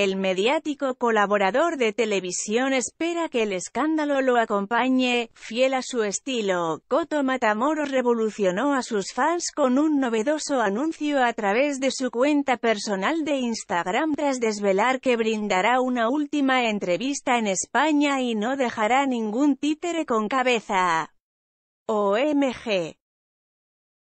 El mediático colaborador de televisión espera que el escándalo lo acompañe, fiel a su estilo, Coto Matamoros revolucionó a sus fans con un novedoso anuncio a través de su cuenta personal de Instagram tras desvelar que brindará una última entrevista en España y no dejará ningún títere con cabeza. OMG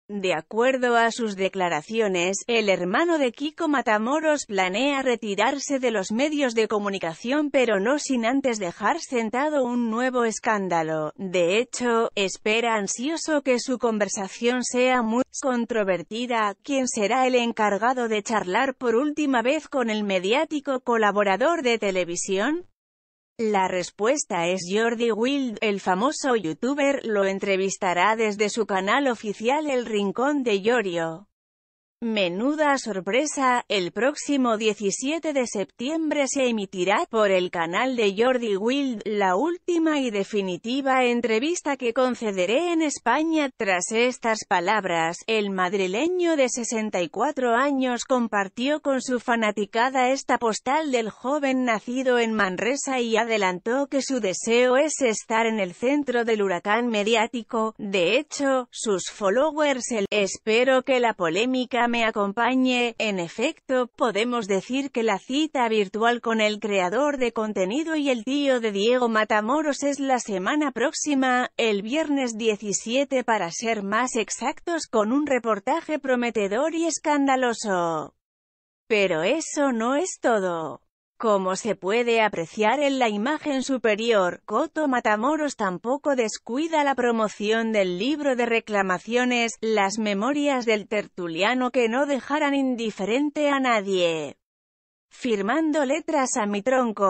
de acuerdo a sus declaraciones, el hermano de Kiko Matamoros planea retirarse de los medios de comunicación pero no sin antes dejar sentado un nuevo escándalo. De hecho, espera ansioso que su conversación sea muy controvertida, ¿Quién será el encargado de charlar por última vez con el mediático colaborador de televisión. La respuesta es Jordi Wild, el famoso youtuber, lo entrevistará desde su canal oficial El Rincón de Yorio. Menuda sorpresa, el próximo 17 de septiembre se emitirá, por el canal de Jordi Wild, la última y definitiva entrevista que concederé en España. Tras estas palabras, el madrileño de 64 años compartió con su fanaticada esta postal del joven nacido en Manresa y adelantó que su deseo es estar en el centro del huracán mediático. De hecho, sus followers el «Espero que la polémica acompañe, en efecto, podemos decir que la cita virtual con el creador de contenido y el tío de Diego Matamoros es la semana próxima, el viernes 17 para ser más exactos con un reportaje prometedor y escandaloso. Pero eso no es todo. Como se puede apreciar en la imagen superior, Coto Matamoros tampoco descuida la promoción del libro de reclamaciones, las memorias del tertuliano que no dejaran indiferente a nadie. Firmando letras a mi tronco,